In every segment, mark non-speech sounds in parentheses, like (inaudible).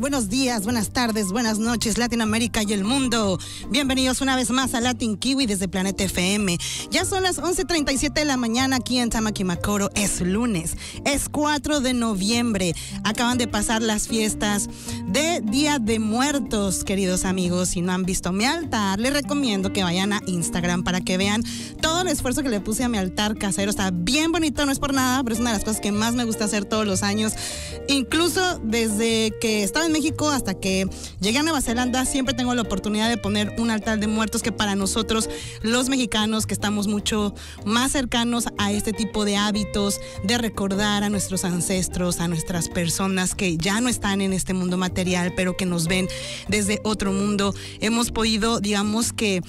Buenos días, buenas tardes, buenas noches, Latinoamérica y el mundo. Bienvenidos una vez más a Latin Kiwi desde Planeta FM. Ya son las 11.37 de la mañana aquí en Tamaquimacoro. Es lunes, es 4 de noviembre. Acaban de pasar las fiestas de Día de Muertos, queridos amigos. Si no han visto mi altar, les recomiendo que vayan a Instagram para que vean todo el esfuerzo que le puse a mi altar casero. Está bien bonito, no es por nada, pero es una de las cosas que más me gusta hacer todos los años. Incluso desde que estaba en México hasta que llegué a Nueva Zelanda, siempre tengo la oportunidad de poner un altar de muertos que para nosotros, los mexicanos, que estamos mucho más cercanos a este tipo de hábitos, de recordar a nuestros ancestros, a nuestras personas que ya no están en este mundo material, pero que nos ven desde otro mundo, hemos podido, digamos que,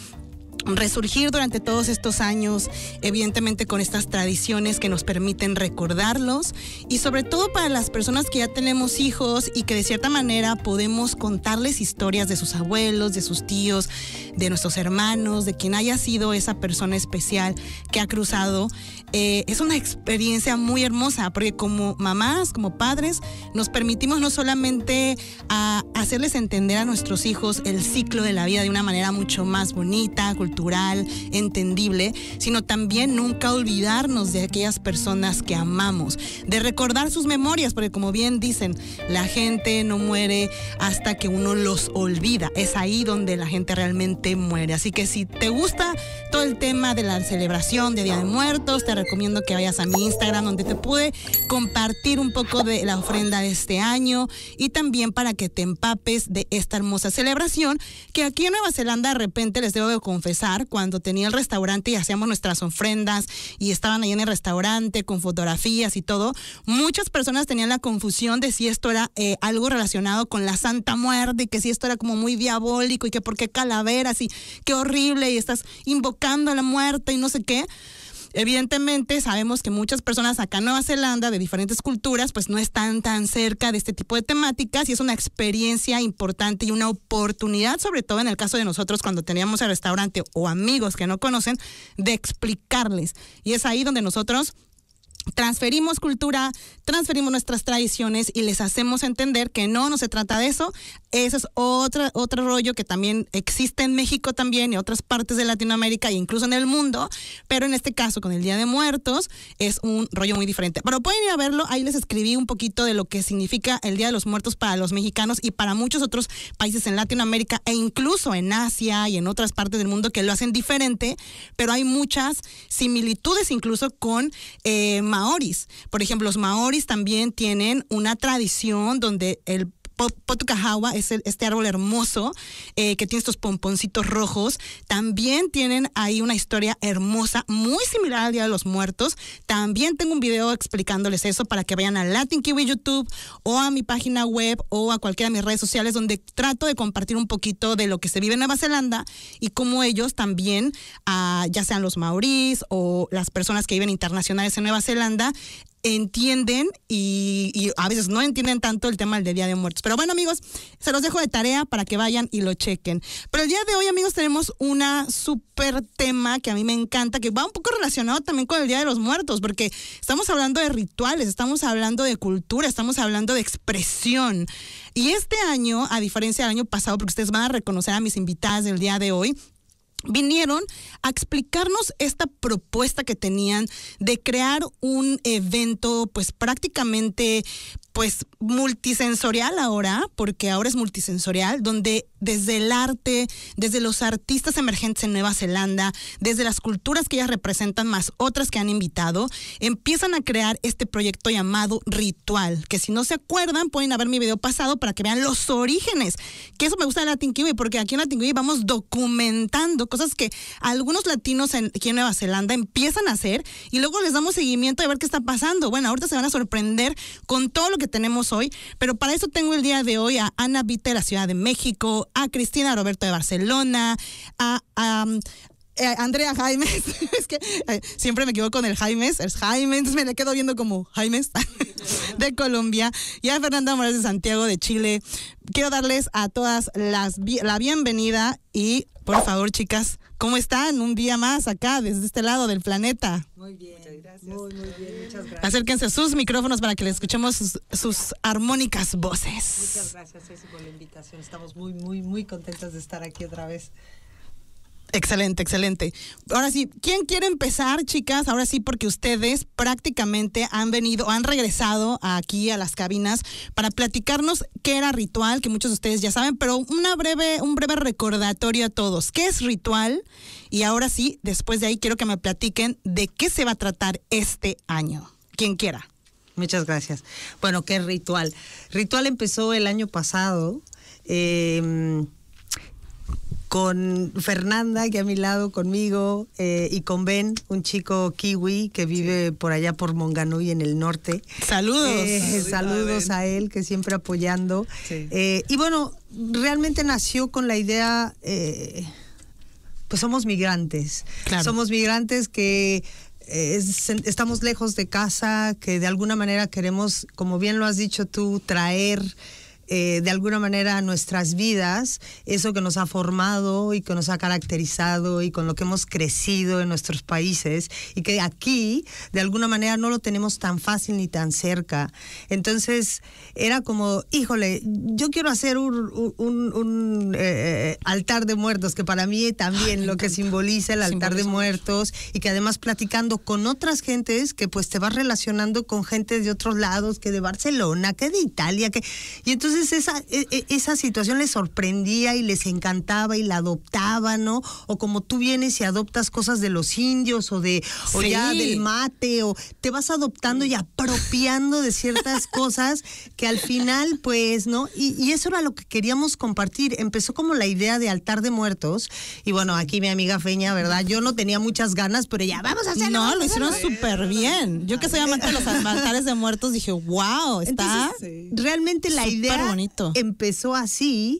resurgir durante todos estos años, evidentemente con estas tradiciones que nos permiten recordarlos y sobre todo para las personas que ya tenemos hijos y que de cierta manera podemos contarles historias de sus abuelos, de sus tíos, de nuestros hermanos, de quien haya sido esa persona especial que ha cruzado. Eh, es una experiencia muy hermosa porque como mamás, como padres, nos permitimos no solamente a ah, hacerles entender a nuestros hijos el ciclo de la vida de una manera mucho más bonita, cultural, natural, entendible, sino también nunca olvidarnos de aquellas personas que amamos, de recordar sus memorias, porque como bien dicen, la gente no muere hasta que uno los olvida. Es ahí donde la gente realmente muere. Así que si te gusta todo el tema de la celebración de Día de Muertos, te recomiendo que vayas a mi Instagram donde te pude compartir un poco de la ofrenda de este año y también para que te empapes de esta hermosa celebración que aquí en Nueva Zelanda de repente les debo confesar cuando tenía el restaurante y hacíamos nuestras ofrendas y estaban ahí en el restaurante con fotografías y todo, muchas personas tenían la confusión de si esto era eh, algo relacionado con la Santa Muerte y que si esto era como muy diabólico y que por qué calaveras y qué horrible y estás invocando a la muerte y no sé qué. Evidentemente sabemos que muchas personas acá en Nueva Zelanda de diferentes culturas pues no están tan cerca de este tipo de temáticas y es una experiencia importante y una oportunidad, sobre todo en el caso de nosotros cuando teníamos el restaurante o amigos que no conocen, de explicarles. Y es ahí donde nosotros transferimos cultura, transferimos nuestras tradiciones y les hacemos entender que no, no se trata de eso. Ese es otro, otro rollo que también existe en México también y otras partes de Latinoamérica e incluso en el mundo, pero en este caso con el Día de Muertos es un rollo muy diferente. Pero pueden ir a verlo, ahí les escribí un poquito de lo que significa el Día de los Muertos para los mexicanos y para muchos otros países en Latinoamérica e incluso en Asia y en otras partes del mundo que lo hacen diferente, pero hay muchas similitudes incluso con... Eh, maoris. Por ejemplo, los maoris también tienen una tradición donde el Potukahawa es este árbol hermoso eh, que tiene estos pomponcitos rojos. También tienen ahí una historia hermosa, muy similar al Día de los Muertos. También tengo un video explicándoles eso para que vayan a Latin Kiwi YouTube o a mi página web o a cualquiera de mis redes sociales donde trato de compartir un poquito de lo que se vive en Nueva Zelanda y cómo ellos también, ah, ya sean los maorís o las personas que viven internacionales en Nueva Zelanda, entienden y, a veces no entienden tanto el tema del Día de Muertos. Pero bueno, amigos, se los dejo de tarea para que vayan y lo chequen. Pero el día de hoy, amigos, tenemos una súper tema que a mí me encanta, que va un poco relacionado también con el Día de los Muertos, porque estamos hablando de rituales, estamos hablando de cultura, estamos hablando de expresión. Y este año, a diferencia del año pasado, porque ustedes van a reconocer a mis invitadas del día de hoy, vinieron a explicarnos esta propuesta que tenían de crear un evento pues prácticamente pues multisensorial ahora, porque ahora es multisensorial, donde desde el arte, desde los artistas emergentes en Nueva Zelanda, desde las culturas que ellas representan, más otras que han invitado, empiezan a crear este proyecto llamado Ritual, que si no se acuerdan pueden ver mi video pasado para que vean los orígenes, que eso me gusta de Latin Kiwi, porque aquí en Latin Kiwi vamos documentando cosas que algunos latinos aquí en Nueva Zelanda empiezan a hacer y luego les damos seguimiento a ver qué está pasando. Bueno, ahorita se van a sorprender con todo lo que tenemos hoy, pero para eso tengo el día de hoy a Ana Vite de la Ciudad de México, a Cristina Roberto de Barcelona, a, mm, eh, Andrea Jaimes, (laughs) es que eh, siempre me equivoco con el Jaimes, es Jaimes, me le quedo viendo como Jaimes (laughs) de Colombia, y a Fernanda Morales de Santiago de Chile. Quiero darles a todas las, la bienvenida y por favor, chicas, ¿cómo están? Un día más acá, desde este lado del planeta. Muy bien, muchas gracias. Muy, muy bien, muchas gracias. Acérquense sus micrófonos para que les escuchemos sus, armónicas voces. Muchas gracias, Ceci, por la invitación. Estamos muy, muy, muy contentas de estar aquí otra vez Excelente, excelente. Ahora sí, ¿quién quiere empezar, chicas? Ahora sí, porque ustedes prácticamente han venido, han regresado aquí a las cabinas para platicarnos qué era ritual, que muchos de ustedes ya saben, pero una breve, un breve recordatorio a todos. ¿Qué es ritual? Y ahora sí, después de ahí quiero que me platiquen de qué se va a tratar este año. Quien quiera. Muchas gracias. Bueno, ¿qué es ritual? Ritual empezó el año pasado. Eh, con Fernanda, que a mi lado, conmigo, eh, y con Ben, un chico kiwi que vive por allá por Monganui en el norte. Saludos. Eh, saludos a, él, que siempre apoyando. Eh, y bueno, realmente nació con la idea, pues somos migrantes. Somos migrantes que estamos lejos de casa, que de alguna manera queremos, como bien lo has dicho tú, traer eh, de alguna manera nuestras vidas, eso que nos ha formado y que nos ha caracterizado y con lo que hemos crecido en nuestros países y que aquí de alguna manera no lo tenemos tan fácil ni tan cerca. Entonces era como, híjole, yo quiero hacer un, eh, altar de muertos, que para mí también lo que simboliza el altar de muertos y que además platicando con otras gentes que pues te vas relacionando con gente de otros lados, que de Barcelona, que de Italia, que... Y entonces esa, e, e, esa situación les sorprendía y les encantaba y la adoptaban, ¿no? O como tú vienes y adoptas cosas de los indios o de o ya del mate o te vas adoptando y apropiando de ciertas (laughs) cosas que al final pues, ¿no? Y, eso era lo que queríamos compartir. Empezó como la idea de altar de muertos y bueno, aquí mi amiga Feña, ¿verdad? Yo no tenía muchas ganas, pero ya vamos a hacerlo. No, lo hicieron súper bien. Yo que soy amante de los altares de muertos dije, wow, está realmente la idea bonito. empezó así,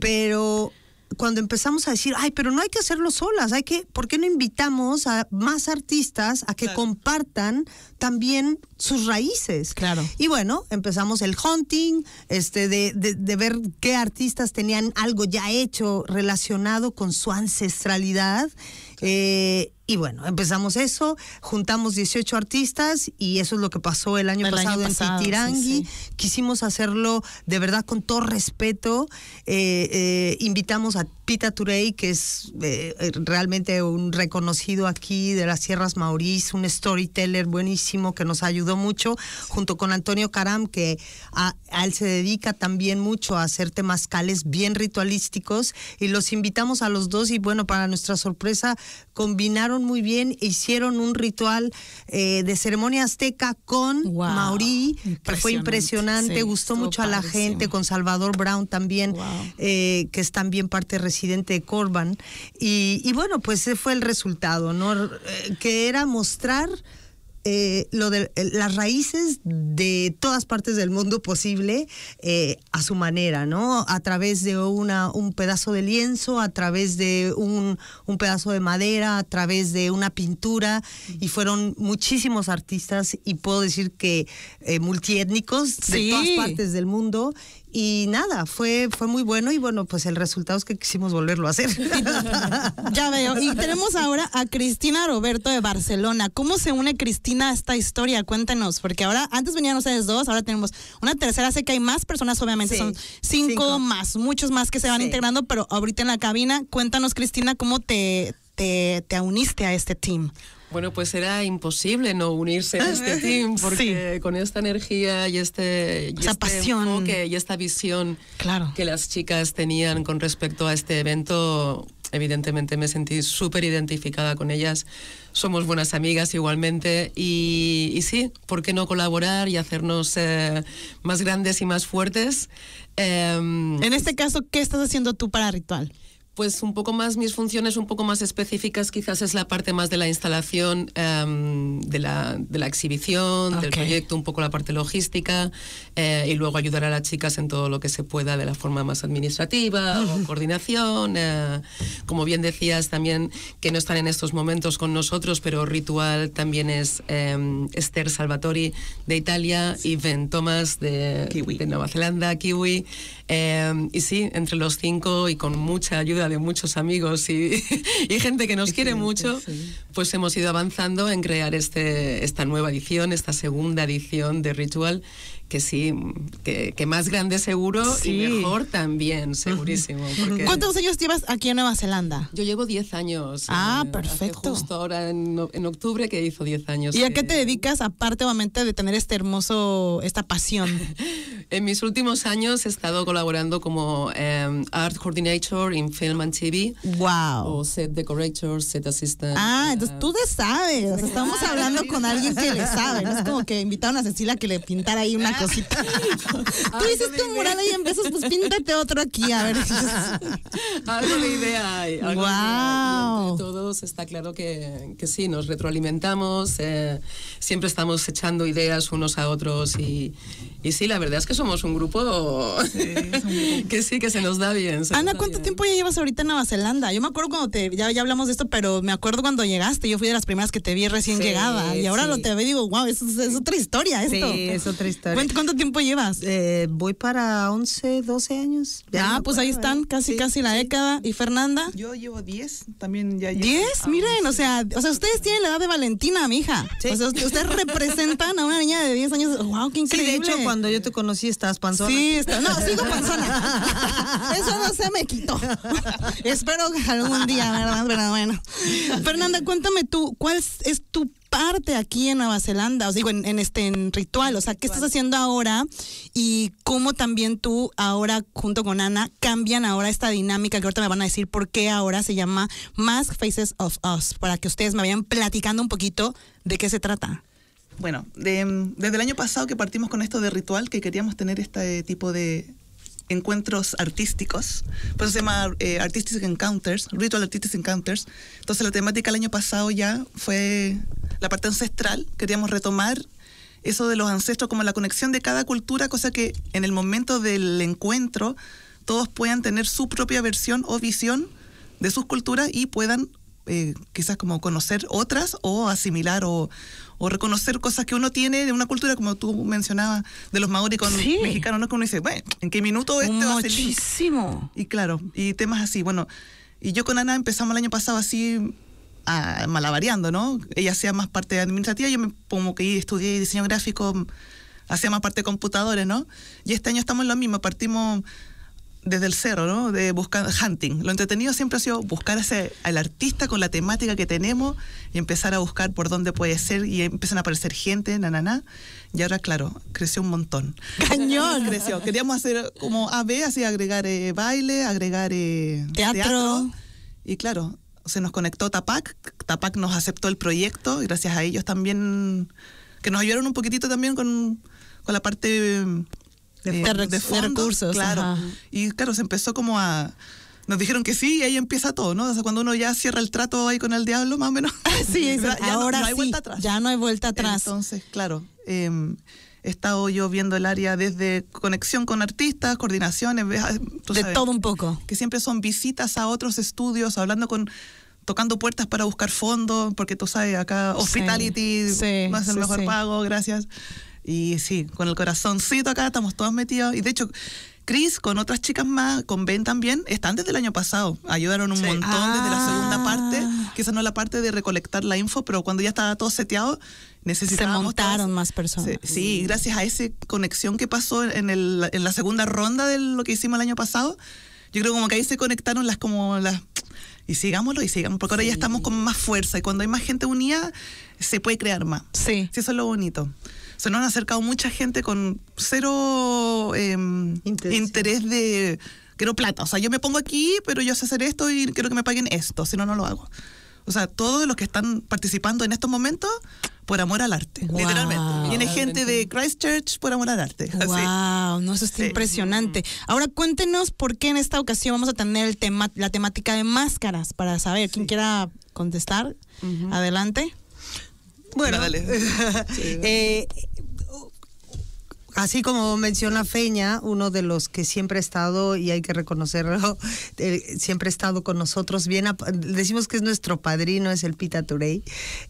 pero cuando empezamos a decir, ay, pero no hay que hacerlo solas, hay que, ¿por qué no invitamos a más artistas a que compartan también sus raíces? Claro. Y bueno, empezamos el hunting, este, de, de, ver qué artistas tenían algo ya hecho relacionado con su ancestralidad. Eh, y bueno, empezamos eso, juntamos 18 artistas y eso es lo que pasó el año pasado año en Quisimos hacerlo de verdad con todo respeto. Eh, eh, invitamos a Pita Turey, que es eh, realmente un reconocido aquí de las Sierras Maurís, un storyteller buenísimo que nos ayudó mucho, junto con Antonio Caram, que a él se dedica también mucho a hacer temazcales bien ritualísticos. Y los invitamos a los dos y bueno, para nuestra sorpresa, combinaron muy bien, hicieron un ritual eh, de ceremonia azteca con Mauri, Maurí, que fue impresionante, gustó mucho a la gente, con Salvador Brown también, eh, que es también parte residente de Corban. Y, bueno, pues ese fue el resultado, ¿no? Eh, que era mostrar eh, lo de eh, las raíces de todas partes del mundo posible eh, a su manera, ¿no? A través de una, un pedazo de lienzo, a través de un, pedazo de madera, a través de una pintura, y fueron muchísimos artistas y puedo decir que multiétnicos de todas partes del mundo y nada, fue, fue muy bueno y bueno, pues el resultado es que quisimos volverlo a hacer. (laughs) ya veo. Y tenemos ahora a Cristina Roberto de Barcelona. ¿Cómo se une Cristina a esta historia? Cuéntanos. porque ahora antes venían ustedes dos, ahora tenemos una tercera, sé que hay más personas, obviamente son cinco, más, muchos más que se van integrando, pero ahorita en la cabina, cuéntanos Cristina, ¿cómo te, te, te uniste a este team? Bueno, pues era imposible no unirse a este ah, team, porque con esta energía y este, este, pasión. enfoque y esta visión claro. que las chicas tenían con respecto a este evento, evidentemente me sentí súper identificada con ellas. Somos buenas amigas igualmente y, sí, ¿por qué no colaborar y hacernos eh, más grandes y más fuertes? Em, en este caso, ¿qué estás haciendo tú para Ritual? Pues un poco más, mis funciones un poco más específicas quizás es la parte más de la instalación, em, de, la, de, la, exhibición, del proyecto, un poco la parte logística eh, y luego ayudar a las chicas en todo lo que se pueda de la forma más administrativa o coordinación. Eh, como bien decías también que no están en estos momentos con nosotros, pero Ritual también es em, Esther Salvatori de Italia y Ben Thomas de, de Nueva Zelanda, Kiwi. Em, y sí, entre los cinco y con mucha ayuda de muchos amigos y, (laughs) gente que nos quiere mucho, pues hemos ido avanzando en crear este, esta nueva edición, esta segunda edición de Ritual que sí, que, más grande seguro y mejor también, segurísimo. ¿Cuántos años llevas aquí en Nueva Zelanda? Yo llevo 10 años. Ah, perfecto. Justo ahora en, octubre que hizo 10 años. ¿Y a qué te dedicas aparte obviamente de tener este hermoso, esta pasión? (laughs) en mis últimos años he estado colaborando como em, Art Coordinator en Film and TV. ¡Wow! O Set Decorator, Set Assistant. Ah, entonces tú de sabes. (laughs) estamos hablando con alguien que le sabe. es como que invitaron a Cecilia que le pintara ahí una cosita. (laughs) Tú dices tu mural ahí pues píntate otro aquí, a ver. (laughs) Algo de idea hay. Wow está claro que, que sí, nos retroalimentamos, eh, siempre estamos echando ideas unos a otros y, y sí, la verdad es que somos un grupo (laughs) que sí, que se nos da bien. Ana, ¿cuánto tiempo ya llevas ahorita en Nueva Zelanda? Yo me acuerdo cuando te, ya, ya hablamos de esto, pero me acuerdo cuando llegaste, yo fui de las primeras que te vi recién llegada y ahora lo te veo y digo, wow, es, otra historia esto. Sí, es otra historia. ¿Cuánto, tiempo llevas? Eh, voy para 11, 12 años. Ya, ah, pues ahí están, ¿eh? casi, casi la década. ¿Y Fernanda? Yo llevo 10, también ya llevo es, ah, miren, o sea, o sea, ustedes tienen la edad de Valentina, mija. hija. O sea, ustedes representan a una niña de 10 años. Wow, qué increíble. Sí, de hecho, cuando yo te conocí estabas panzona. Sí, no, sigo (laughs) panzona. Eso no se me quitó. (laughs) Espero que algún día, ¿verdad? Pero bueno. Fernanda, cuéntame tú, ¿cuál es tu parte aquí en Nueva Zelanda, os digo, en, este en ritual, o sea, ¿qué estás haciendo ahora y cómo también tú ahora junto con Ana cambian ahora esta dinámica que ahorita me van a decir por qué ahora se llama Mask Faces of Us, para que ustedes me vayan platicando un poquito de qué se trata. Bueno, de, desde el año pasado que partimos con esto de ritual, que queríamos tener este tipo de, encuentros artísticos, por eso se llama eh, Artistic Encounters, Ritual Artistic Encounters. Entonces la temática el año pasado ya fue la parte ancestral, queríamos retomar eso de los ancestros como la conexión de cada cultura, cosa que en el momento del encuentro todos puedan tener su propia versión o visión de sus culturas y puedan eh, quizás como conocer otras o asimilar o, reconocer cosas que uno tiene de una cultura, como tú mencionabas, de los mauricos mexicanos, ¿no? Que uno dice, bueno, ¿en qué minuto este va a ser Y claro, y temas así. Bueno, y yo con Ana empezamos el año pasado así a, malavariando, ¿no? Ella hacía más parte administrativa, yo me, pongo que estudié diseño gráfico, hacía más parte de computadores, ¿no? Y este año estamos en lo mismo, partimos desde el cero, ¿no? De buscar hunting. Lo entretenido siempre ha sido buscar al artista con la temática que tenemos y empezar a buscar por dónde puede ser y empiezan a aparecer gente, nananá. Na, y ahora, claro, creció un montón. ¡Cañón! creció. Queríamos hacer como AB, así agregar eh, baile, agregar eh, teatro. Y claro, se nos conectó Tapac. Tapac nos aceptó el proyecto, y gracias a ellos también, que nos ayudaron un poquitito también con, con la parte de, de, recursos. Claro. Y claro, se empezó como a nos dijeron que sí y ahí empieza todo, ¿no? O sea, cuando uno ya cierra el trato ahí con el diablo, más o menos. (laughs) Ah, sí, (laughs) ya ahora no, hay vuelta atrás. ya no hay vuelta atrás. Entonces, claro, em, he estado yo viendo el área desde conexión con artistas, coordinaciones, ah, de todo un poco. Que siempre son visitas a otros estudios, hablando con tocando puertas para buscar fondos, porque tú sabes, acá hospitality más no es el mejor pago, gracias. Y sí, con el corazoncito acá estamos todos metidos. Y de hecho, Chris con otras chicas más, con Ben también, están desde el año pasado. Ayudaron un montón desde la segunda ah. parte, que esa no es la parte de recolectar la info, pero cuando ya estaba todo seteado, necesitábamos. Se montaron más personas. Sí, gracias a esa conexión que pasó en, el, en la segunda ronda de lo que hicimos el año pasado, yo creo como que ahí se conectaron las como las y sigámoslo y sigamos, porque ahora ya estamos con más fuerza y cuando hay más gente unida se puede crear más. Sí. Sí, eso es lo bonito se nos han acercado mucha gente con cero em, interés de quiero plata. O sea, yo me pongo aquí, pero yo sé hacer esto y quiero que me paguen esto, si no, no lo hago. O sea, todos los que están participando en estos momentos por amor al arte, literalmente. Viene gente de Christchurch por amor al arte. Wow, no, eso está impresionante. Ahora cuéntenos por qué en esta ocasión vamos a tener el tema, la temática de máscaras para saber quién quiera contestar. Adelante. Bueno, dale. (laughs) Eh, así como menciona Feña, uno de los que siempre ha estado, y hay que reconocerlo, (laughs) eh, siempre ha estado con nosotros, bien, decimos que es nuestro padrino, es el Pita Turey,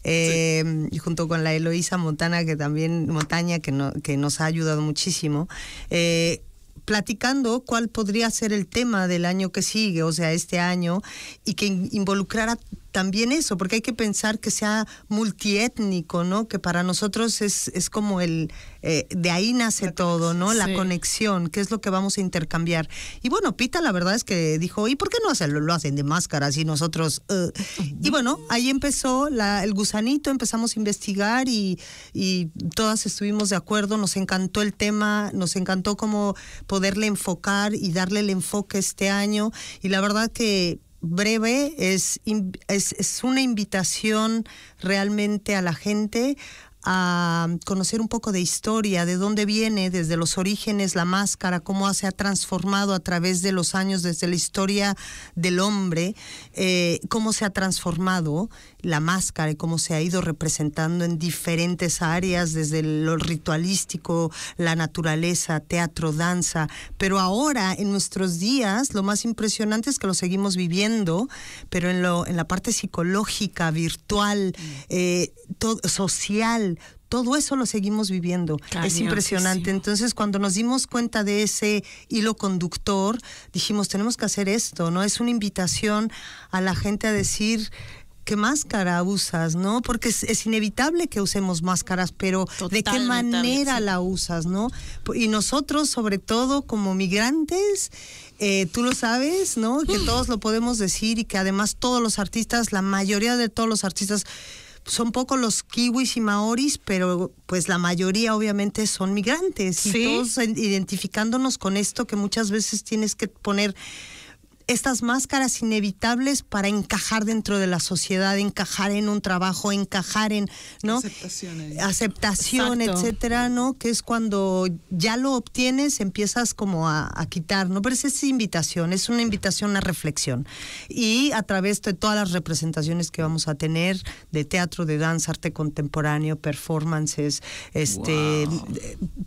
eh, junto con la Eloísa Montana, que también, Montaña, que, nos ha ayudado muchísimo. platicando cuál podría ser el tema del año que sigue, o sea, este año, y que involucrara también eso, porque hay que pensar que sea multiétnico, ¿no? Que para nosotros es, es como el, eh, de ahí nace todo, ¿no? La conexión, qué es lo que vamos a intercambiar. Y bueno, Pita la verdad es que dijo, ¿y por qué no hacerlo? Lo hacen de máscaras y nosotros... Uh". Y bueno, ahí empezó el gusanito, empezamos a investigar y, y todas estuvimos de acuerdo, nos encantó el tema, nos encantó cómo poderle enfocar y darle el enfoque este año. Y la verdad que breve, es, es, es, una invitación realmente a la gente a conocer un poco de historia, de dónde viene, desde los orígenes, la máscara, cómo se ha transformado a través de los años, desde la historia del hombre, eh, cómo se ha transformado la máscara y cómo se ha ido representando en diferentes áreas, desde lo ritualístico, la naturaleza, teatro, danza. Pero ahora, en nuestros días, lo más impresionante es que lo seguimos viviendo, pero en, lo, en la parte psicológica, virtual, mm. eh, social, todo eso lo seguimos viviendo. Es impresionante. Entonces, cuando nos dimos cuenta de ese hilo conductor, dijimos, tenemos que hacer esto, ¿no? Es una invitación a la gente a decir, qué máscara usas, ¿no? Porque es, inevitable que usemos máscaras, pero de qué manera la usas, ¿no? Y nosotros, sobre todo como migrantes, eh, tú lo sabes, ¿no? Que mm. todos lo podemos decir y que además todos los artistas, la mayoría de todos los artistas son pocos los kiwis y maoris, pero pues la mayoría obviamente son migrantes y todos identificándonos con esto que muchas veces tienes que poner estas máscaras inevitables para encajar dentro de la sociedad, encajar en un trabajo, encajar en, ¿no? Aceptación, ¿eh? etcétera, ¿no? Que es cuando ya lo obtienes, empiezas como a, quitar, ¿no? Pero esa es invitación, es una invitación a reflexión. Y a través de todas las representaciones que vamos a tener de teatro, de danza, arte contemporáneo, performances, este, eh,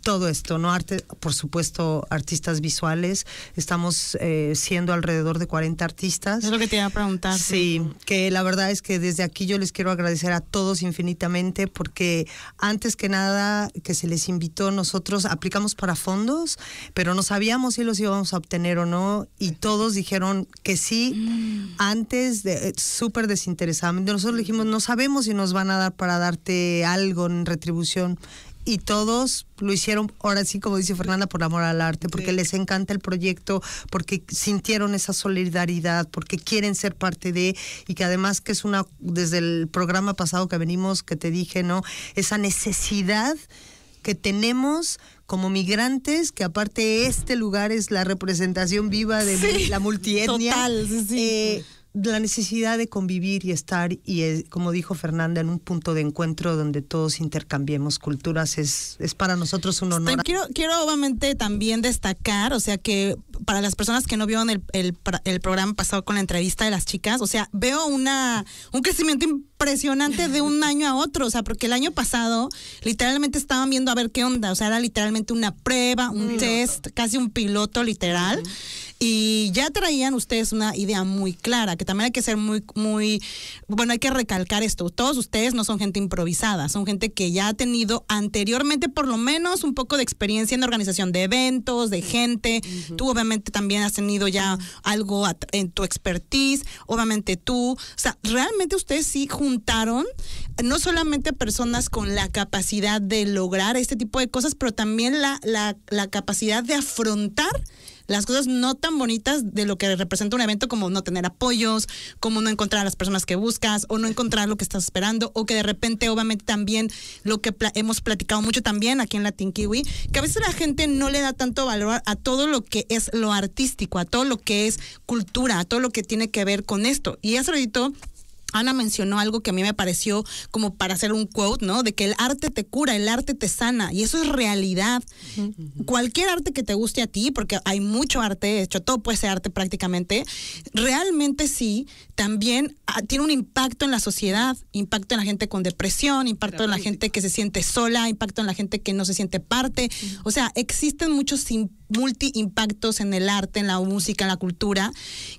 todo esto, ¿no? Arte, por supuesto, artistas visuales, estamos eh, siendo alrededor de 40 artistas. Es lo que te iba a preguntar. Sí, que la verdad es que desde aquí yo les quiero agradecer a todos infinitamente porque antes que nada que se les invitó, nosotros aplicamos para fondos, pero no sabíamos si los íbamos a obtener o no y todos dijeron que sí mm. antes, de, eh, súper desinteresadamente. Nosotros dijimos, no sabemos si nos van a dar para darte algo en retribución y todos lo hicieron, ahora sí, como dice Fernanda, por amor al arte, porque les encanta el proyecto, porque sintieron esa solidaridad, porque quieren ser parte de, y que además que es una, desde el programa pasado que venimos, que te dije, ¿no? Esa necesidad que tenemos como migrantes, que aparte este lugar es la representación viva de la multietnia. Eh, la necesidad de convivir y estar, y eh, como dijo Fernanda, en un punto de encuentro donde todos intercambiemos culturas es, para nosotros un honor. Quiero, quiero obviamente también destacar, o sea, que para las personas que no vieron el, programa pasado con la entrevista de las chicas, o sea, veo una un crecimiento impresionante de un año a otro, o sea, porque el año pasado literalmente estaban viendo a ver qué onda, o sea, era literalmente una prueba, un, test, casi un piloto literal. Y ya traían ustedes una idea muy clara, que también hay que ser muy, muy, bueno, hay que recalcar esto. Todos ustedes no son gente improvisada, son gente que ya ha tenido anteriormente por lo menos un poco de experiencia en la organización de eventos, de gente. Tú obviamente también has tenido ya algo en tu expertise, obviamente tú. O sea, realmente ustedes sí juntaron no solamente personas con la capacidad de lograr este tipo de cosas, pero también la, la, la capacidad de afrontar las cosas no tan bonitas de lo que representa un evento como no tener apoyos, como no encontrar a las personas que buscas o no encontrar lo que estás esperando o que de repente obviamente también lo que hemos platicado mucho también aquí en Latin Kiwi, que a veces la gente no le da tanto valor a todo lo que es lo artístico, a todo lo que es cultura, a todo lo que tiene que ver con esto. Y hace ratito Ana mencionó algo que a mí me pareció como para hacer un quote, ¿no? De que el arte te cura, el arte te sana, y eso es realidad. Cualquier arte que te guste a ti, porque hay mucho arte, de hecho, todo puede ser arte prácticamente, realmente sí, también ah, tiene un impacto en la sociedad, impacto en la gente con depresión, impacto en la gente que se siente sola, impacto en la gente que no se siente parte. O sea, existen muchos impactos multi-impactos en el arte, en la música, en la cultura,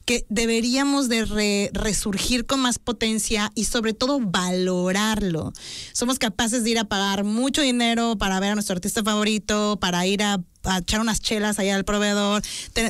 que deberíamos de resurgir con más potencia y sobre todo valorarlo. Somos capaces de ir a pagar mucho dinero para ver a nuestro artista favorito, para ir a a echar unas chelas allá al proveedor.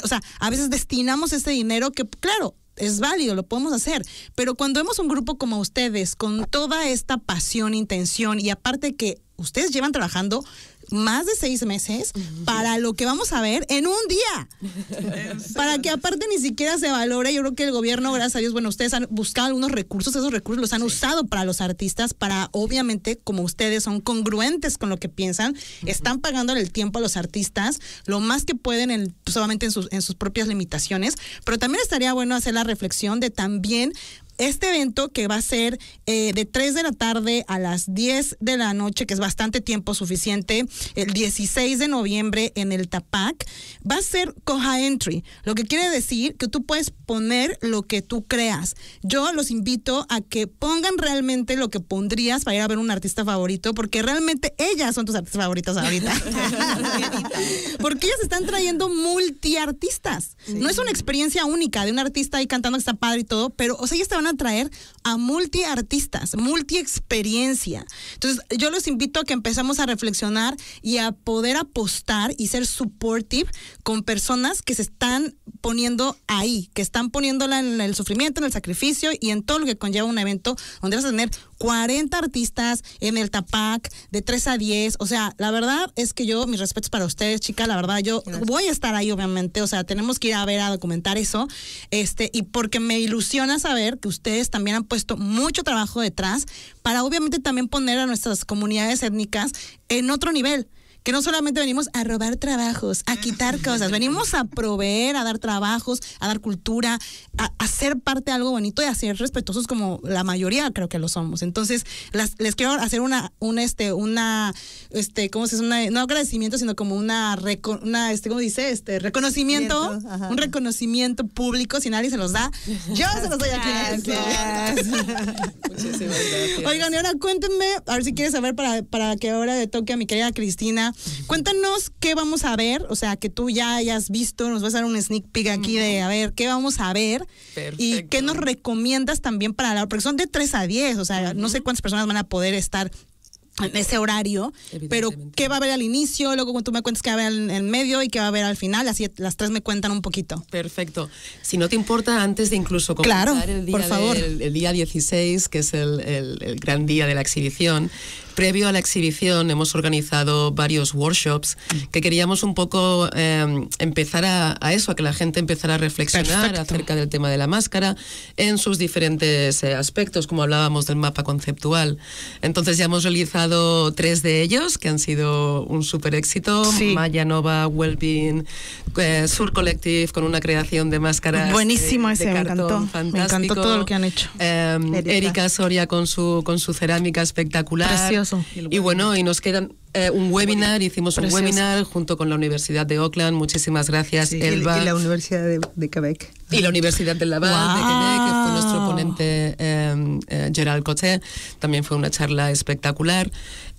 O sea, a veces destinamos ese dinero que, claro, es válido, lo podemos hacer. Pero cuando vemos un grupo como ustedes, con toda esta pasión, intención, y aparte que ustedes llevan trabajando más de seis meses para lo que vamos a ver en un día. (laughs) para que aparte ni siquiera se valore. Yo creo que el gobierno, gracias a Dios, bueno, ustedes han buscado algunos recursos, esos recursos los han usado para los artistas, para obviamente, como ustedes son congruentes con lo que piensan, están pagando el tiempo a los artistas lo más que pueden, solamente en sus, en sus propias limitaciones. Pero también estaría bueno hacer la reflexión de también este evento que va a ser eh, de 3 de la tarde a las 10 de la noche, que es bastante tiempo suficiente, el 16 de noviembre en el TAPAC, va a ser Coja Entry, lo que quiere decir que tú puedes poner lo que tú creas. Yo los invito a que pongan realmente lo que pondrías para ir a ver un artista favorito, porque realmente ellas son tus artistas favoritos ahorita. (laughs) porque ellas están trayendo multiartistas. No es una experiencia única de un artista ahí cantando que está padre y todo, pero, o sea, ellas a traer a multiartistas, multiexperiencia. Entonces, yo los invito a que empezamos a reflexionar y a poder apostar y ser supportive con personas que se están poniendo ahí, que están poniéndola en el sufrimiento, en el sacrificio y en todo lo que conlleva un evento donde vas a tener 40 artistas en el Tapac de 3 a 10. O sea, la verdad es que yo, mis respetos para ustedes, chica, la verdad, yo voy a estar ahí, obviamente. O sea, tenemos que ir a ver, a documentar eso. Este, y porque me ilusiona saber que ustedes también han puesto mucho trabajo detrás para obviamente también poner a nuestras comunidades étnicas en otro nivel que no solamente venimos a robar trabajos, a quitar cosas, venimos a proveer, a dar trabajos, a dar cultura, a, ser parte de algo bonito y a ser respetuosos como la mayoría creo que lo somos. Entonces, les quiero hacer una, una, este, una, este, ¿cómo se dice? Una, no agradecimiento, sino como una, una este, ¿cómo dice? Este, reconocimiento, un reconocimiento público, si nadie se los da, yo se los doy aquí. (laughs) Muchísimas Oigan, y ahora cuéntenme, a ver si quieres saber para, para que hora le toque a mi querida Cristina Cuéntanos qué vamos a ver, o sea, que tú ya hayas visto, nos vas a dar un sneak peek aquí de a ver qué vamos a ver y qué nos recomiendas también para la, porque son de 3 a 10, o sea, no sé cuántas personas van a poder estar en ese horario, pero qué va a haber al inicio, luego tú me cuentas qué va a haber en el medio y qué va a haber al final, así las tres me cuentan un poquito. Perfecto. Si no te importa, antes de incluso comenzar claro, el, día el día 16, que es el, gran día de la exhibición, previo a la exhibición hemos organizado varios workshops que queríamos un poco eh, empezar a, eso, a que la gente empezara a reflexionar acerca del tema de la máscara en sus diferentes eh, aspectos, como hablábamos del mapa conceptual. Entonces ya hemos realizado tres de ellos que han sido un súper éxito. Mayanova, Maya Nova, Wellbeing, eh, Sur Collective con una creación de máscaras. Buenísimo ese, me encantó. Me encantó todo lo que han hecho. Erika. Soria con su, con su cerámica espectacular. Precioso y bueno, y nos quedan eh, un webinar, hicimos un webinar junto con la Universidad de Oakland. Muchísimas gracias, Elba. Y la Universidad de, Quebec. Y la Universidad de Laval, de Quebec, que fue nuestro ponente eh, eh, Gerald Coté. También fue una charla espectacular.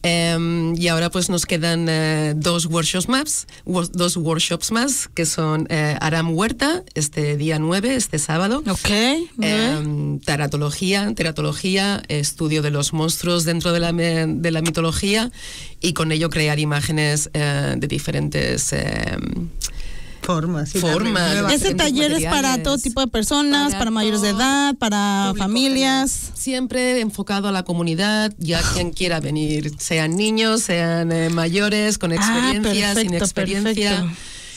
Em, y ahora pues nos quedan eh, dos workshops más, dos workshops más, que son eh, Aram Huerta, este día 9, este sábado. Okay, em, taratología, teratología, estudio de los monstruos dentro de la, de la mitología y con ello crear imágenes eh, de diferentes... Em, Formas. Ese taller es para todo tipo de personas, para, mayores de edad, para familias. Siempre enfocado a la comunidad, ya ah. quien quiera venir, sean niños, sean eh, mayores, con experiencia, sin ah, experiencia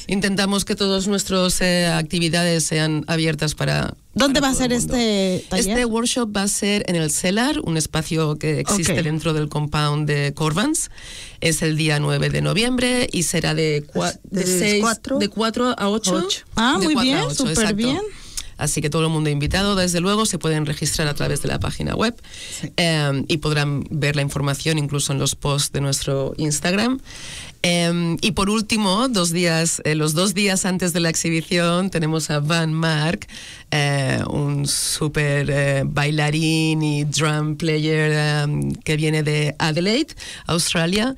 intentamos que todas nuestras eh, actividades sean abiertas para... ¿Dónde va a ser este taller? Este workshop va a ser en el CELAR, un espacio que existe dentro del compound de Corvans. Es el día 9 de noviembre y será de, de, 4? a 8. 8. Ah, muy bien, súper bien. Así que todo el mundo invitado, desde luego, se pueden registrar a través de la página web eh, y podrán ver la información incluso en los posts de nuestro Instagram. Eh, y por último, dos días, eh, los dos días antes de la exhibición tenemos a Van Mark, un súper bailarín y drum player que viene de Adelaide, Australia,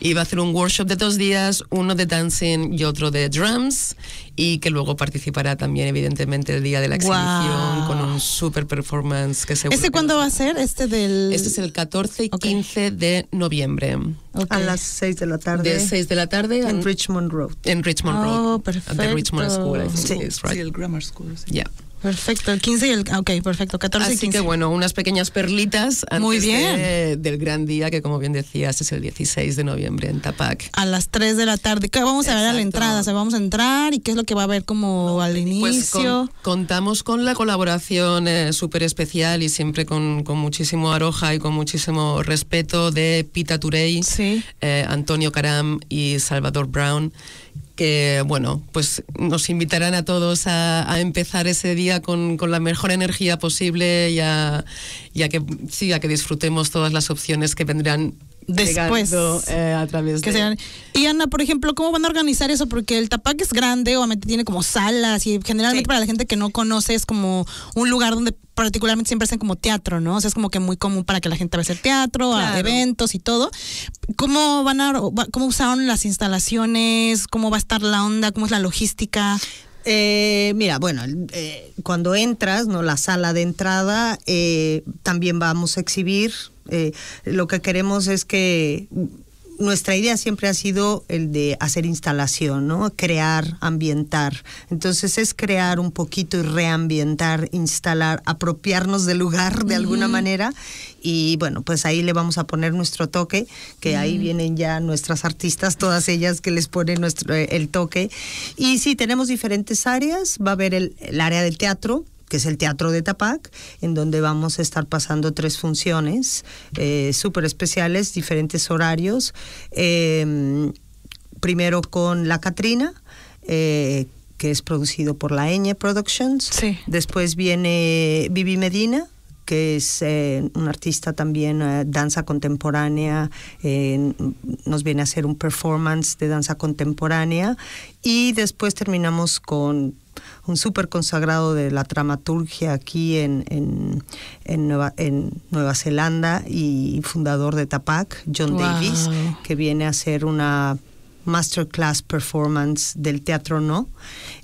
y va a hacer un workshop de dos días, uno de dancing y otro de drums, y que luego participará también evidentemente el día de la exhibición con un super performance que se ¿Este cuándo va a ser? Este del Este es el 14 y 15 de noviembre. A las 6 de la tarde. De 6 de la tarde en, Richmond Road. En Richmond oh, Road. Perfecto. Richmond School, I think is, right? Sí, el Grammar School. Sí. Yeah. Perfecto, el 15 y el... Ah, ok, perfecto, 14 Así y 15. que bueno, unas pequeñas perlitas antes del gran día que como bien decías es el 16 de noviembre en Tapac. A las 3 de la tarde. ¿Qué vamos a ver a la entrada? se vamos a entrar y qué es lo que va a haber como al pues inicio. contamos con la colaboración eh, súper especial y siempre con, muchísimo aroja y con muchísimo respeto de Pita Turey, eh, Antonio Caram y Salvador Brown que bueno, pues nos invitarán a todos a, empezar ese día con, con, la mejor energía posible y que sí, a que disfrutemos todas las opciones que vendrán después eh, a través que Sean. Y Ana, por ejemplo, ¿cómo van a organizar eso? Porque el Tapac es grande, obviamente tiene como salas y generalmente para la gente que no conoce es como un lugar donde particularmente siempre hacen como teatro, ¿no? O sea, es como que muy común para que la gente vea el teatro, a eventos y todo. ¿Cómo van a, cómo usaron las instalaciones? ¿Cómo va a estar la onda? ¿Cómo es la logística? Eh, mira, bueno, eh, cuando entras, ¿no? La sala de entrada, eh, también vamos a exhibir. lo que queremos es que nuestra idea siempre ha sido el de hacer instalación, ¿no? Crear, ambientar. Entonces es crear un poquito y reambientar, instalar, apropiarnos del lugar de alguna manera. Y bueno, pues ahí le vamos a poner nuestro toque, que ahí vienen ya nuestras artistas, todas ellas que les ponen nuestro, eh, el toque. Y sí, tenemos diferentes áreas. Va a haber el área del teatro, que es el Teatro de Tapac, en donde vamos a estar pasando tres funciones eh, súper especiales, diferentes horarios. Em, primero con La Catrina, eh, que es producido por La Eñe Productions. Después viene Vivi Medina, que es eh, un artista también danza contemporánea, nos viene a hacer un performance de danza contemporánea y después terminamos con un súper consagrado de la dramaturgia aquí en, en, Nueva, en Nueva Zelanda y fundador de TAPAC, John Davis, que viene a hacer una masterclass performance del Teatro No,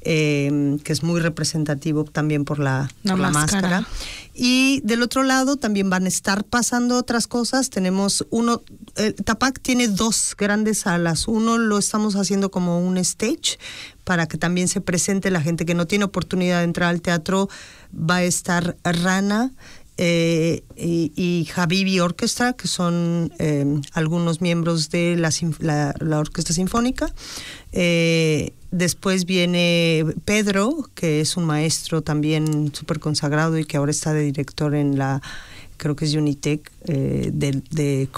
em, que es muy representativo también por la, la, máscara. Y del otro lado también van a estar pasando otras cosas. Tenemos uno, el Tapac tiene dos grandes salas. Uno lo estamos haciendo como un stage para que también se presente la gente que no tiene oportunidad de entrar al teatro. Va a estar Rana, eh, y, y, Orquesta que son em, algunos miembros de la, Orquesta Sinfónica. Eh, después viene Pedro, que es un maestro también súper consagrado y que ahora está de director en la creo que es Unitec eh, de, de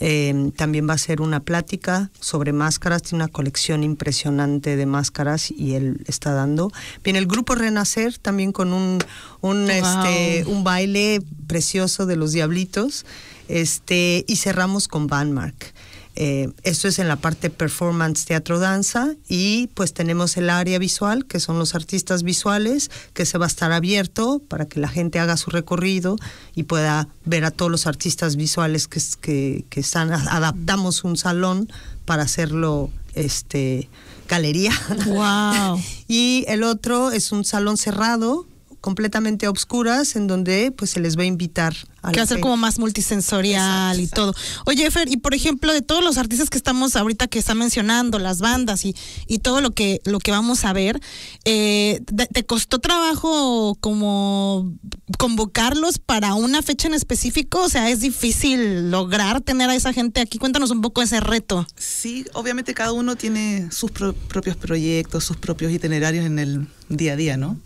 eh, también va a ser una plática sobre máscaras, tiene una colección impresionante de máscaras y él está dando. Bien, el grupo Renacer también con este, un, baile precioso de los diablitos. Este, y cerramos con Vanmark. Eh, esto es en la parte performance, teatro, danza y pues tenemos el área visual, que son los artistas visuales, que se va a estar abierto para que la gente haga su recorrido y pueda ver a todos los artistas visuales que, que, están, adaptamos un salón para hacerlo este galería. (laughs) y el otro es un salón cerrado completamente obscuras en donde pues se les va a invitar a que va a ser como más multisensorial y todo. Oye, Fer, y por ejemplo, de todos los artistas que estamos ahorita que está mencionando, las bandas y, y todo lo que, lo que vamos a ver, eh, ¿te costó trabajo como convocarlos para una fecha en específico? O sea, ¿es difícil lograr tener a esa gente aquí? Cuéntanos un poco ese reto. Sí, obviamente cada uno tiene sus propios proyectos, sus propios itinerarios en el día a día, ¿no?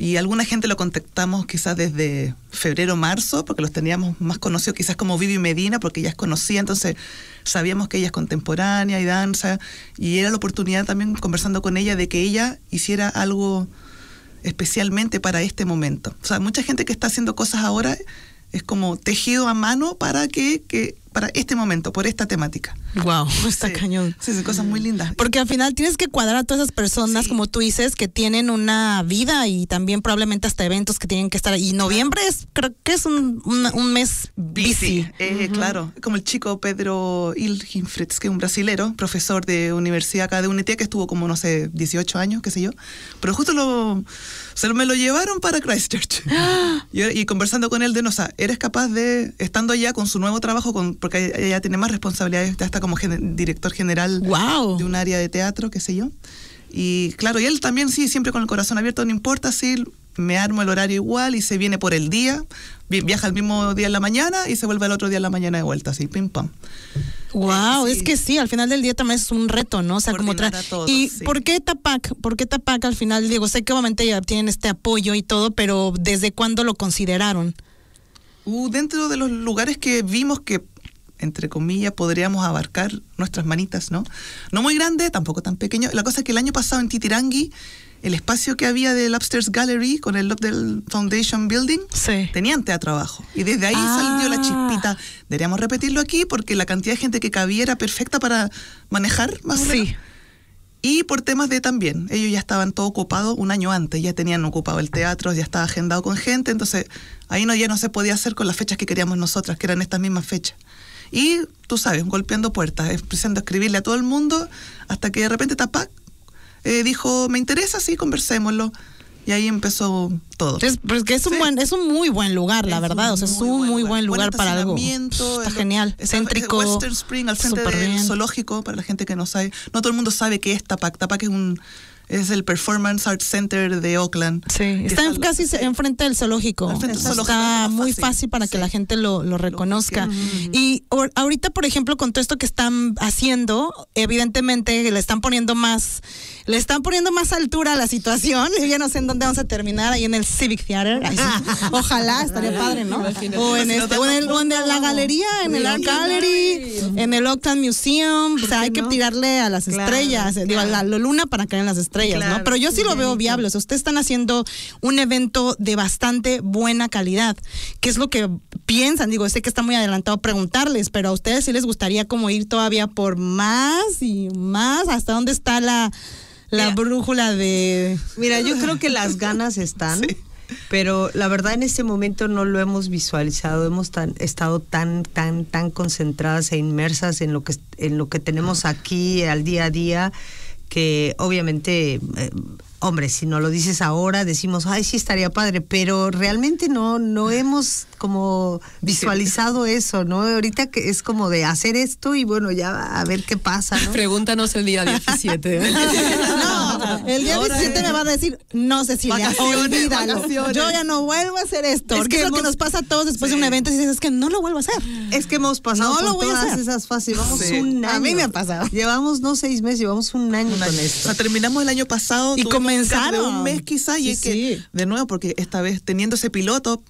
Y alguna gente lo contactamos quizás desde febrero, marzo, porque los teníamos más conocidos quizás como Vivi Medina, porque ella es conocida, entonces sabíamos que ella es contemporánea y danza, y era la oportunidad también conversando con ella de que ella hiciera algo especialmente para este momento. O sea, mucha gente que está haciendo cosas ahora es como tejido a mano para que, que para este momento, por esta temática. Wow, (laughs) está cañón. Sí, son cosas muy lindas. Porque al final tienes que cuadrar a todas esas personas, como tú dices, que tienen una vida y también probablemente hasta eventos que tienen que estar. Y noviembre es, creo que es un, un, mes bici. Eh, claro, como el chico Pedro Ilginfritz, que es un brasilero, profesor de universidad acá de unité que estuvo como, no sé, 18 años, qué sé yo. Pero justo lo, se me lo llevaron para Christchurch. (gasps) y, conversando con él de, no, o eres capaz de, estando allá con su nuevo trabajo, con porque ella tiene más responsabilidades, hasta como director general de un área de teatro, qué sé yo. Y claro, y él también sí, siempre con el corazón abierto, no importa si sí, me armo el horario igual y se viene por el día, viaja el mismo día en la mañana y se vuelve al otro día en la mañana de vuelta, así, pim pam. Wow, es que sí, al final del día también es un reto, ¿no? O sea, como todos, ¿Y por qué Tapac? ¿Por qué Tapac al final? Digo, sé que obviamente ya tienen este apoyo y todo, pero ¿desde cuándo lo consideraron? Uh, dentro de los lugares que vimos que entre comillas, podríamos abarcar nuestras manitas, ¿no? No muy grande, tampoco tan pequeño. La cosa es que el año pasado en Titirangui, el espacio que había del Upstairs Gallery con el del Foundation Building, tenían teatro abajo. Y desde ahí ah. salió la chispita. Deberíamos repetirlo aquí porque la cantidad de gente que cabía era perfecta para manejar más. Sí. Y por temas de también, ellos ya estaban todo ocupados un año antes, ya tenían ocupado el teatro, ya estaba agendado con gente, entonces ahí no, ya no se podía hacer con las fechas que queríamos nosotras, que eran estas mismas fechas. Y tú sabes, golpeando puertas, eh, empezando a escribirle a todo el mundo, hasta que de repente Tapac eh, dijo, me interesa, sí, conversémoslo. Y ahí empezó todo. Es, porque es un es un muy buen lugar, la verdad. O sea, es un muy, buen lugar, para algo. Está genial. Es céntrico. Western Spring, al frente del zoológico, para la gente que no sabe. No todo el mundo sabe qué es Tapac. Tapac es un es el Performance Arts Center de Oakland. Sí, está casi enfrente del zoológico. está muy fácil para que la gente lo, reconozca. y ahorita, por ejemplo, con todo esto que están haciendo, evidentemente le están poniendo más le están poniendo más altura a la situación. Yo ya no sé en dónde vamos a terminar, ahí en el Civic Theater. (laughs) Ojalá, estaría padre, ¿no? O en, pues este, el, la galería, en el Art Gallery, en el Octan Museum. O sea, hay que tirarle a las estrellas, eh, digo, a la, luna para caer en las estrellas, ¿no? Pero yo sí lo veo viable. O sea, ustedes están haciendo un evento de bastante buena calidad. ¿Qué es lo que piensan? Digo, sé que está muy adelantado preguntarles, pero a ustedes sí les gustaría como ir todavía por más y más. ¿Hasta dónde está la la brújula de... Mira, yo creo que las ganas están. (laughs) Pero la verdad en este momento no lo hemos visualizado, hemos estado tan, tan, tan concentradas e inmersas en lo que, en lo que tenemos aquí al día a día, que obviamente eh, hombre, si no lo dices ahora, decimos, ay, sí estaría padre, pero realmente no, no ah. hemos como (laughs) visualizado eso, ¿no? Ahorita que es como de hacer esto y bueno, ya a ver qué pasa, ¿no? Pregúntanos el día 17. (laughs) no, el día 17 me van a decir, no Cecilia, vacaciones, olvídalo. Vacaciones. Yo ya no vuelvo a hacer esto. Es que es lo que nos pasa a todos después de un evento y dices, es que no lo vuelvo a hacer. Es que hemos pasado no lo todas a hacer. esas fases, Llevamos un año. A mí me ha pasado. Llevamos no seis meses, llevamos un año con esto. O sea, terminamos el año pasado y como comenzaron. un mes quizás, y es que, de nuevo, porque esta vez teniendo ese piloto,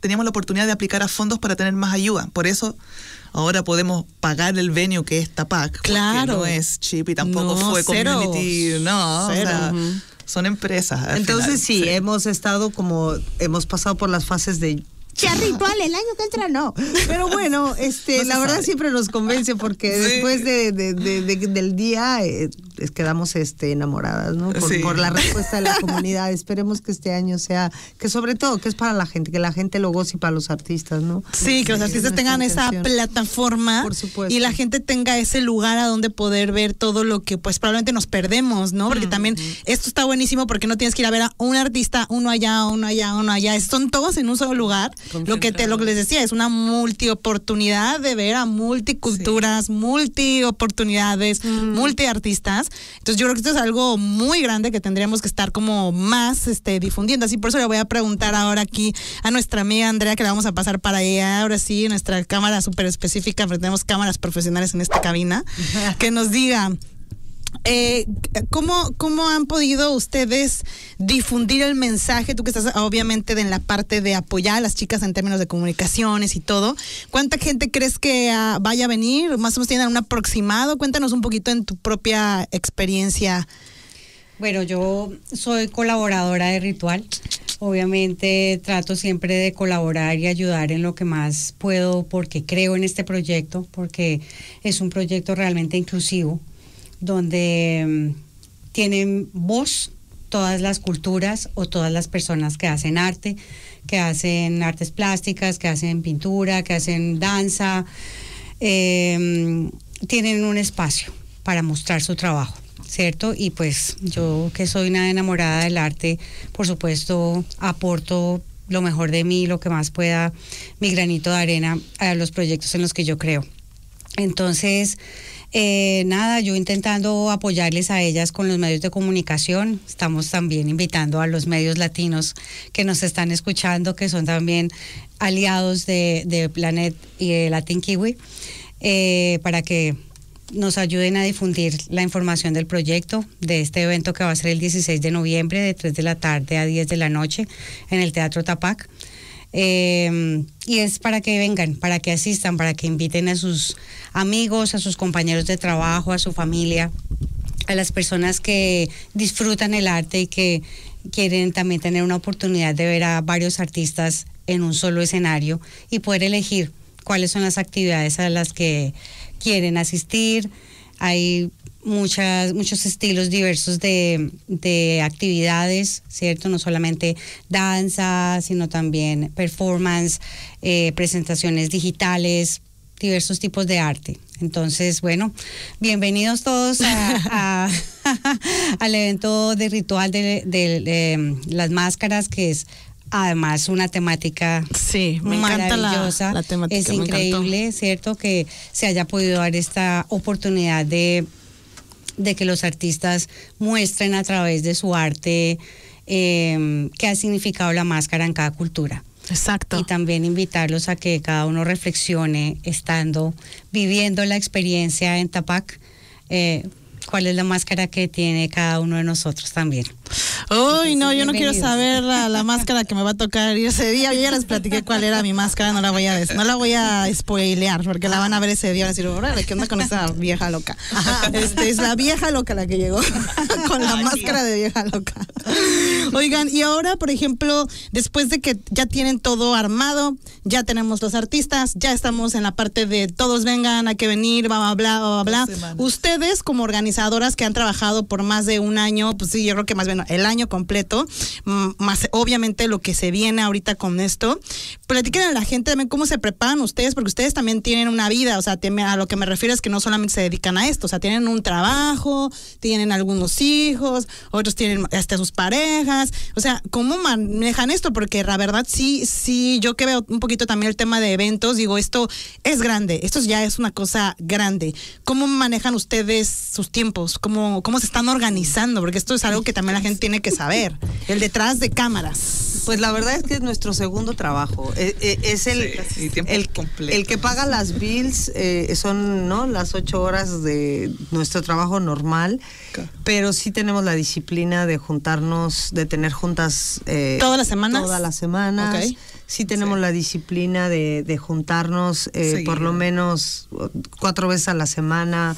teníamos la oportunidad de aplicar a fondos para tener más ayuda. Por eso ahora podemos pagar el venio que es TAPAC. Claro. No es chip y tampoco fue community. No, son empresas. Entonces sí, hemos estado como, hemos pasado por las fases de ya (laughs) ritual el año que entra no pero bueno este (laughs) la verdad siempre nos convence porque (laughs) después del día eh, quedamos este, enamoradas, ¿no? Por, la respuesta de la (laughs) comunidad. Esperemos que este año sea, que sobre todo, que es para la gente, que la gente lo goce y para los artistas, ¿no? Sí, que los artistas tengan esa plataforma y la gente tenga ese lugar a donde poder ver todo lo que pues probablemente nos perdemos, ¿no? Porque mm, también esto está buenísimo porque no tienes que ir a ver a un artista, uno allá, uno allá, uno allá. Son todos en un solo lugar. Lo que te lo que les decía es una multi oportunidad de ver a multiculturas, multi oportunidades, multi mm. artistas entonces yo creo que esto es algo muy grande que tendríamos que estar como más este, difundiendo. Así por eso le voy a preguntar ahora aquí a nuestra amiga Andrea, que la vamos a pasar para ella. Ahora sí, nuestra cámara súper específica, pero tenemos cámaras profesionales en esta cabina, (laughs) que nos diga eh, ¿cómo, han podido ustedes difundir el mensaje? Tú que estás obviamente en la parte de apoyar a las chicas en términos de comunicaciones y todo. ¿Cuánta gente crees que ah, vaya a venir? Más o menos tienen un aproximado. Cuéntanos un poquito en tu propia experiencia. Bueno, yo soy colaboradora de Ritual. Obviamente trato siempre de colaborar y ayudar en lo que más puedo porque creo en este proyecto, porque es un proyecto realmente inclusivo donde mm, tienen voz todas las culturas o todas las personas que hacen arte, que hacen artes plásticas, que hacen pintura, que hacen danza, em, tienen un espacio para mostrar su trabajo, ¿cierto? Y pues yo que soy una enamorada del arte, por supuesto aporto lo mejor de mí, lo que más pueda, mi granito de arena a los proyectos en los que yo creo. Entonces, eh, nada, yo intentando apoyarles a ellas con los medios de comunicación. Estamos también invitando a los medios latinos que nos están escuchando, que son también aliados de, Planet y de Latin Kiwi, eh, para que nos ayuden a difundir la información del proyecto, de este evento que va a ser el 16 de noviembre, de 3 de la tarde a 10 de la noche, en el Teatro Tapac. Em, y es para que vengan, para que asistan, para que inviten a sus amigos, a sus compañeros de trabajo, a su familia, a las personas que disfrutan el arte y que quieren también tener una oportunidad de ver a varios artistas en un solo escenario y poder elegir cuáles son las actividades a las que quieren asistir. Hay muchas, muchos estilos diversos de, actividades, ¿cierto? No solamente danza, sino también performance, eh, presentaciones digitales, diversos tipos de arte. Entonces, bueno, bienvenidos todos (laughs) al evento de ritual de, em, las máscaras, que es además una temática sí, maravillosa. es increíble, ¿cierto? Que se haya podido dar esta oportunidad de de que los artistas muestren a través de su arte em, qué ha significado la máscara en cada cultura. Exacto. Y también invitarlos a que cada uno reflexione estando viviendo la experiencia en Tapac. Eh, cuál es la máscara que tiene cada uno de nosotros también. Uy, no, yo no quiero saber la, la, máscara que me va a tocar ese día. Yo ya les platiqué cuál era mi máscara, no la voy a no la voy a spoilear porque la van a ver ese día. Van a decir, órale, ¿qué onda con esa vieja loca? este, es la vieja loca la que llegó (laughs) con la máscara de vieja loca. Oigan, y ahora, por ejemplo, después de que ya tienen todo armado, ya tenemos los artistas, ya estamos en la parte de todos vengan, hay que venir, bla, bla, bla, bla. Ustedes, como organizadoras que han trabajado por más de un año, pues sí, yo creo que más bien el año completo, mm, más obviamente lo que se viene ahorita con esto. Platiquen a la gente también cómo se preparan ustedes, porque ustedes también tienen una vida, o sea, a lo que me refiero es que no solamente se dedican a esto, o sea, tienen un trabajo, tienen algunos hijos, otros tienen hasta sus parejas, o sea, ¿cómo manejan esto? Porque la verdad sí, sí, yo que veo un poquito también el tema de eventos, digo, esto es grande, esto ya es una cosa grande. ¿Cómo manejan ustedes sus tiempos? ¿Cómo, cómo se están organizando? Porque esto es algo que también la gente tiene que saber, el detrás de cámaras. Pues la verdad es que es nuestro segundo trabajo. E, e, es, el, el, que paga las bills, eh, son ¿no? las ocho horas de nuestro trabajo normal, pero sí tenemos la disciplina de juntarnos, de tener juntas... Eh, ¿Todas las semanas? Todas las semanas. Sí tenemos la disciplina de, juntarnos eh, por lo menos cuatro veces a la semana.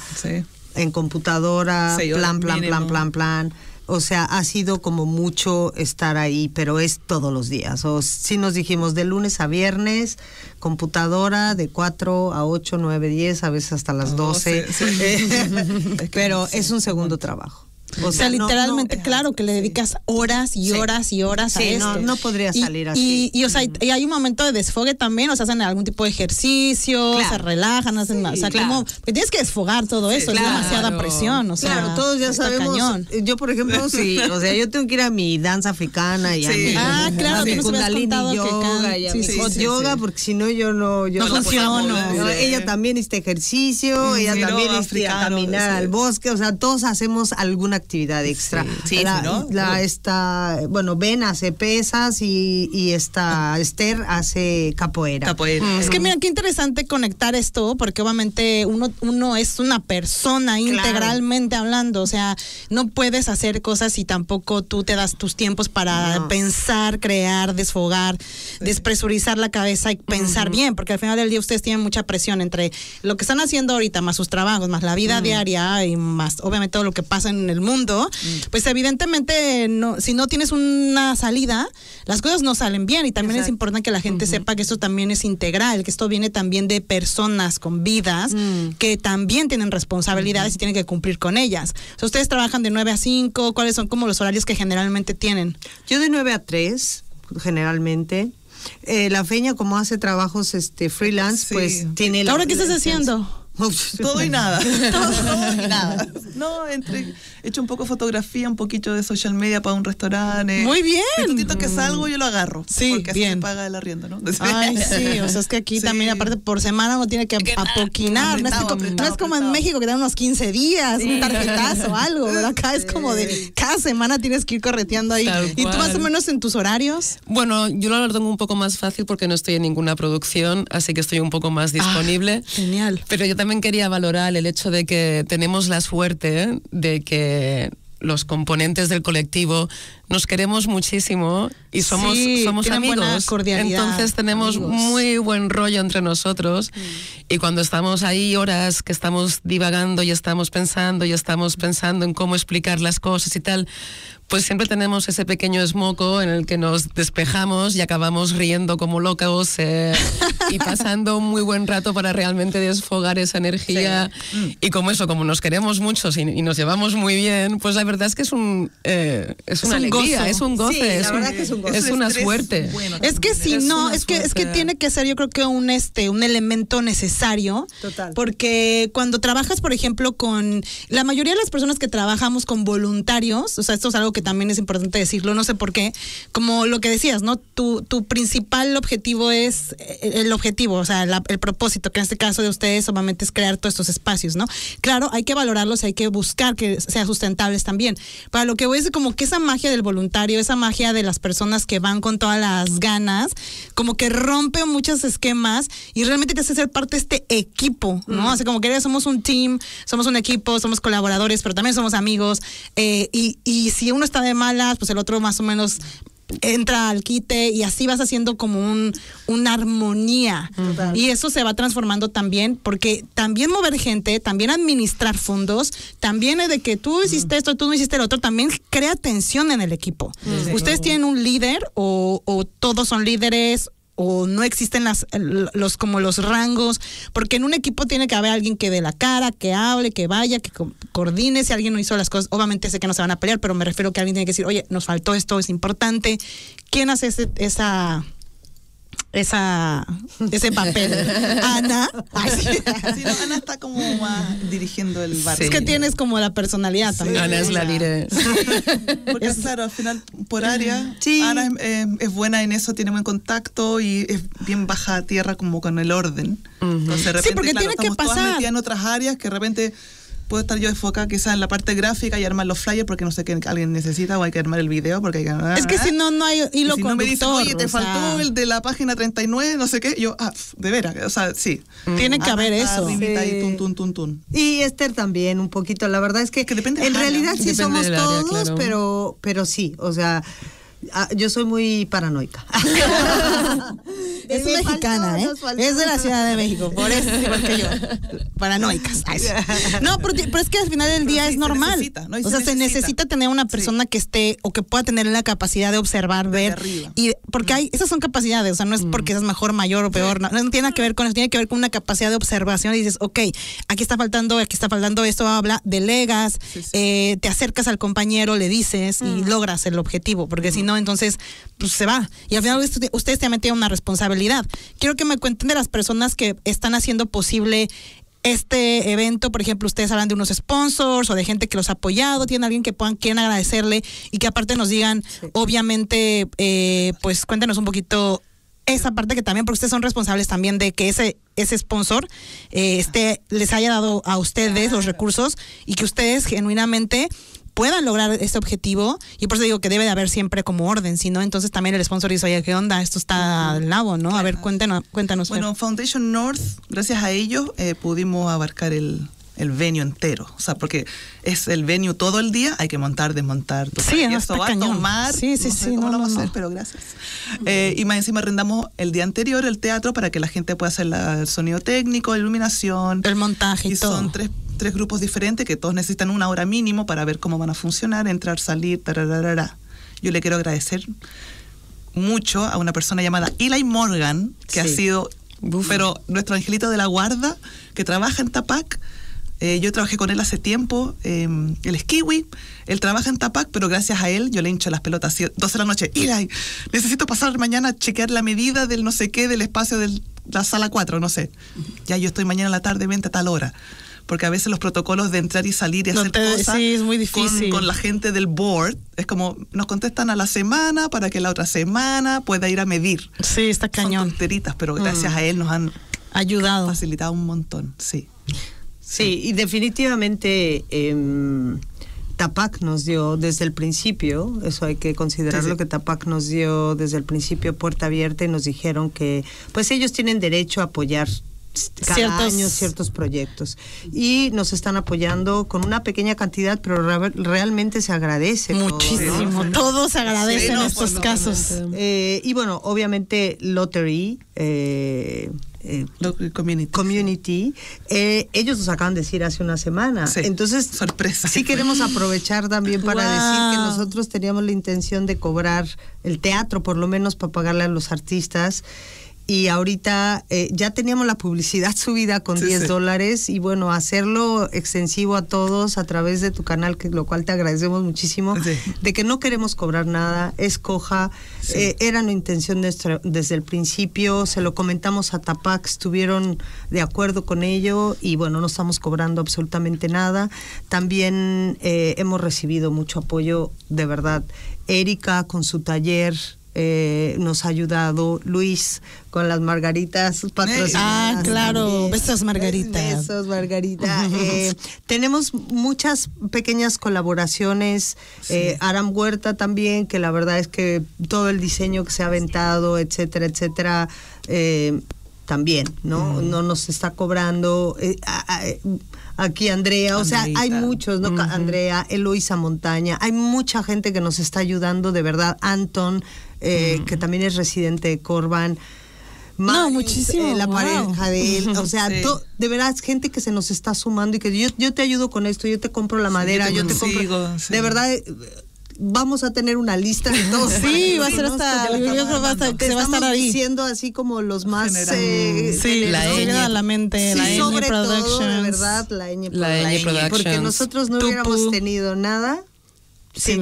en computadora, plan, plan, plan, plan, plan, o sea, ha sido como mucho estar ahí, pero es todos los días. O si nos dijimos de lunes a viernes, computadora de 4 a 8, 9, 10, a veces hasta las 12. (laughs) Eh, pero es un segundo trabajo. O sea, literalmente, claro, que le dedicas horas y horas y horas a esto. No, no podría salir así. Y, o sea, y hay un momento de desfogue también, o sea, hacen algún tipo de ejercicio, se relajan, hacen, o sea, como, tienes que desfogar todo eso, es demasiada presión, o sea. Claro, todos ya sabemos. Yo, por ejemplo, (laughs) sí, o sea, yo tengo que ir a mi danza africana y a Ah, claro, a mi kundalini yoga y a mi hot yoga, porque si no yo no yo no, funciona. Ella también hizo ejercicio, ella también hizo este, caminar al bosque, o sea, todos hacemos alguna actividad extra. Sí, ¿no? la esta, bueno, Ben hace pesas y, y esta Esther hace capoeira. Capoeira. Es que mira, qué interesante conectar esto, porque obviamente uno, uno es una persona integralmente hablando, o sea, no puedes hacer cosas y tampoco tú te das tus tiempos para pensar, crear, desfogar, despresurizar la cabeza y pensar bien, porque al final del día ustedes tienen mucha presión entre lo que están haciendo ahorita, más sus trabajos, más la vida diaria y más, obviamente, todo lo que pasa en el mundo mundo, mm. pues evidentemente no, si no tienes una salida, las cosas no salen bien y también es importante que la gente sepa que esto también es integral, que esto viene también de personas con vidas mm. que también tienen responsabilidades y tienen que cumplir con ellas. O ustedes trabajan de 9 a 5, ¿cuáles son como los horarios que generalmente tienen? Yo de 9 a 3, generalmente. Eh, la feña como hace trabajos este freelance pues tiene ahora hora qué estás haciendo todo y nada. (laughs) todo y nada. No, entre, he hecho un poco fotografía, un poquito de social media para un restaurante. Muy bien. Un que salgo, yo lo agarro. Sí, porque así bien. paga el arriendo, ¿no? (laughs) Ay, sí. O sea, es que aquí también, aparte, por semana uno tiene que, apoquinar. no, es, como en México que dan unos 15 días, un tarjetazo, algo. acá es como de cada semana tienes que ir correteando ahí. ¿Y tú más o menos en tus horarios? Bueno, yo lo tengo un poco más fácil porque no estoy en ninguna producción, así que estoy un poco más ah, disponible. genial. Pero yo también quería valorar el hecho de que tenemos la suerte de que los componentes del colectivo nos queremos muchísimo y somos, amigos. Entonces tenemos muy buen rollo entre nosotros mm. y cuando estamos ahí horas que estamos divagando y estamos pensando y estamos pensando en cómo explicar las cosas y tal, pues siempre tenemos ese pequeño esmoco en el que nos despejamos y acabamos riendo como locos eh, y (laughs) pasando un muy buen rato para realmente desfogar esa energía. Y como eso, como nos queremos mucho y, nos llevamos muy bien, pues la verdad es que es un eh, es una alegría, es un goce, es, goce. es, una suerte. es que si no, es que es que tiene que ser yo creo que un este un elemento necesario, Total. porque cuando trabajas, por ejemplo, con la mayoría de las personas que trabajamos con voluntarios, o sea, esto es algo que también es importante decirlo, no sé por qué, como lo que decías, ¿no? Tu, tu principal objetivo es eh, el objetivo, o sea, el propósito, que en este caso de ustedes obviamente es crear todos estos espacios, ¿no? Claro, hay que valorarlos, hay que buscar que sean sustentables también. Para lo que voy es como que esa magia del voluntario, esa magia de las personas que van con todas las ganas, como que rompe muchos esquemas y realmente te hace ser parte de este equipo, ¿no? Mm. Así como que somos un team, somos un equipo, somos colaboradores, pero también somos amigos. Eh, y, y si uno de malas, pues el otro más o menos entra al quite y así vas haciendo como un, una armonía. Y eso se va transformando también, porque también mover gente, también administrar fondos, también es de que tú hiciste esto, tú no hiciste el otro, también crea tensión en el equipo. Ustedes tienen un líder o, o todos son líderes o no existen las, los como los rangos, porque en un equipo tiene que haber alguien que dé la cara, que hable, que vaya, que coordine, si alguien no hizo las cosas, obviamente sé que no se van a pelear, pero me refiero que alguien tiene que decir, oye, nos faltó esto, es importante, ¿quién hace esa esa, ese papel. (laughs) Ana, así Ana está como más dirigiendo el barrio Es que tienes como la personalidad también. Ana es la líder. (laughs) Porque claro, al final por área, Ana eh, es, buena en eso, tiene buen contacto y es bien baja a tierra como con el orden. Entonces, sí, porque tiene que pasar. en otras áreas que de repente puedo estar yo enfocada quizás en la parte gráfica y armar los flyers porque no sé qué alguien necesita o hay que armar el video porque hay que... Es que ¿ah? si no, no hay hilo si no oye, te faltó el de la página 39, no sé qué, yo, ah, de veras, o sea, sí. Mm. Tiene que ah, haber ah, eso. Y, Esther también, un poquito, la verdad es que, depende en realidad sí somos todos, pero, pero sí, o sea... Ah, yo soy muy paranoica. (laughs) es mexicana, ¿eh? Es de la Ciudad de México, por eso que yo. Paranoicas. (laughs) No, pero, es que al final del día es normal. o sea, se necesita tener una persona que esté o que pueda tener la capacidad de observar, ver. Y porque hay, mm. esas son capacidades, o sea, no es porque mm. seas mejor, mayor o peor, no, tiene nada que ver con eso, tiene que ver con una capacidad de observación y dices, ok, aquí está faltando, aquí está faltando esto, habla, delegas, eh, te acercas al compañero, le dices y mm. logras el objetivo, porque si no entonces pues, se va. Y al final usted, ustedes también tienen una responsabilidad. Quiero que me cuenten de las personas que están haciendo posible este evento, por ejemplo, ustedes hablan de unos sponsors o de gente que los ha apoyado, tienen alguien que puedan, quieren agradecerle y que aparte nos digan, obviamente, eh, pues cuéntenos un poquito esa parte que también, porque ustedes son responsables también de que ese, ese sponsor este, les haya dado a ustedes los recursos y que ustedes genuinamente puedan lograr este objetivo. Y por eso digo que debe de haber siempre como orden, si no, entonces también el sponsor dice, oye, ¿qué onda? Esto está al lado, ¿no? A ver, cuéntanos. cuéntanos bueno, Foundation North, gracias a ellos eh, pudimos abarcar el, el venue entero, o sea, porque es el venue todo el día, hay que montar, desmontar, todo sí, no va tomar, sí, sí, sí, no, a pero gracias. Eh, y más encima arrendamos el día anterior el teatro para que la gente pueda hacer el sonido técnico, iluminación, el montaje y, son tres tres grupos diferentes que todos necesitan una hora mínimo para ver cómo van a funcionar, entrar, salir, Yo le quiero agradecer mucho a una persona llamada Eli Morgan, que ha sido, pero nuestro angelito de la guarda, que trabaja en Tapac. Eh, yo trabajé con él hace tiempo, eh, él es él trabaja en Tapac, pero gracias a él yo le hincho las pelotas. 12 de la noche, Eli, necesito pasar mañana a chequear la medida del no sé qué, del espacio de la sala 4, no sé. Ya yo estoy mañana a la tarde, vente a tal hora porque a veces los protocolos de entrar y salir y hacer cosas Con, la gente del board es como nos contestan a la semana para que la otra semana pueda ir a medir. Sí, está cañón. pero mm. gracias a él nos han ayudado, facilitado un montón, sí. Sí, y definitivamente em, TAPAC nos dio desde el principio, eso hay que considerar, lo que TAPAC nos dio desde el principio puerta abierta y nos dijeron que pues ellos tienen derecho a apoyar cada ciertos... año ciertos proyectos y nos están apoyando con una pequeña cantidad pero realmente se agradece muchísimo todos agradecen estos casos y bueno obviamente lottery eh, eh, community. Eh, ellos nos acaban de decir hace una semana. Entonces, sorpresa. Sí queremos aprovechar también para decir que nosotros teníamos la intención de cobrar el teatro, por lo menos para pagarle a los artistas y ahorita eh, ya teníamos la publicidad (laughs) subida con 10 dólares y bueno, hacerlo extensivo a todos a través de tu canal, que, lo cual te agradecemos muchísimo, de que no queremos cobrar nada, Escoja, eh, era la intención desde el principio, se lo comentamos a TAPAC, estuvieron de acuerdo con ello y bueno, no estamos cobrando absolutamente nada. También eh, hemos recibido mucho apoyo, de verdad. Erika con su taller eh, nos ha ayudado Luis con las margaritas patrocinadas. Ah, claro, besos margaritas Besos Margarita. (laughs) Eh, tenemos muchas pequeñas colaboraciones. Eh, Aram Huerta también, que la verdad es que todo el diseño que se ha aventado, etcétera, etcétera. también, ¿no? No nos está cobrando. aquí Andrea, o sea, hay muchos, ¿no? Andrea, Eloisa Montaña, hay mucha gente que nos está ayudando, de verdad, Anton, eh, mm. que también es residente de Corban. no, eh, muchísimo. Eh, la pareja de él. O sea, (laughs) de verdad, gente que se nos está sumando y que yo, yo te ayudo con esto, yo te compro la madera, yo te, compro. De verdad eh, vamos a tener una lista de (laughs) todos. Sí, va a ser hasta. Yo que se va a estar ahí. Siendo así como los más. sí, la ñ. la mente, sí, la sobre todo, de verdad, la ñ. La Porque nosotros no hubiéramos tenido nada sin,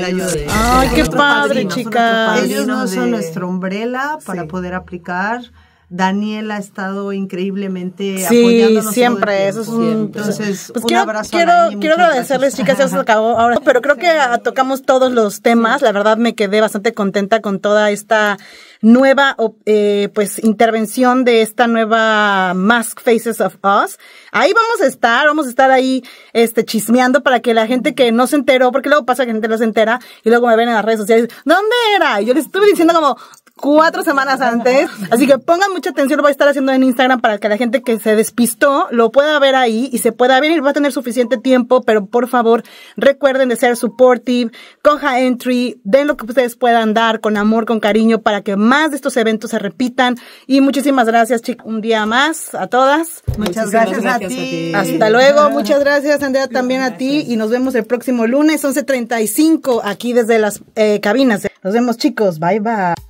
la ayuda. Ay, qué padre, chicas. Ellos no son nuestra umbrella para poder aplicar. Daniel ha estado increíblemente sí, siempre, eso es un, entonces pues quiero, abrazo quiero, quiero agradecerles chicas, ya se (laughs) acabó ahora, pero creo que tocamos todos los temas, la verdad me quedé bastante contenta con toda esta nueva eh, pues intervención de esta nueva Mask Faces of Us. Ahí vamos a estar, vamos a estar ahí este chismeando para que la gente que no se enteró, porque luego pasa que la gente no se entera y luego me ven en las redes sociales, ¿dónde era? Y yo les estuve diciendo como, cuatro semanas antes. Así que pongan mucha atención, lo voy a estar haciendo en Instagram para que la gente que se despistó lo pueda ver ahí y se pueda venir. Va a tener suficiente tiempo, pero por favor recuerden de ser supportive, coja entry, den lo que ustedes puedan dar con amor, con cariño, para que más de estos eventos se repitan. Y muchísimas gracias, chicos, Un día más a todas. Muchas gracias, a, ti. Hasta luego. Muchas gracias, Andrea, también a ti. Y nos vemos el próximo lunes, 11.35, aquí desde las eh, cabinas. Nos vemos, chicos. Bye, bye.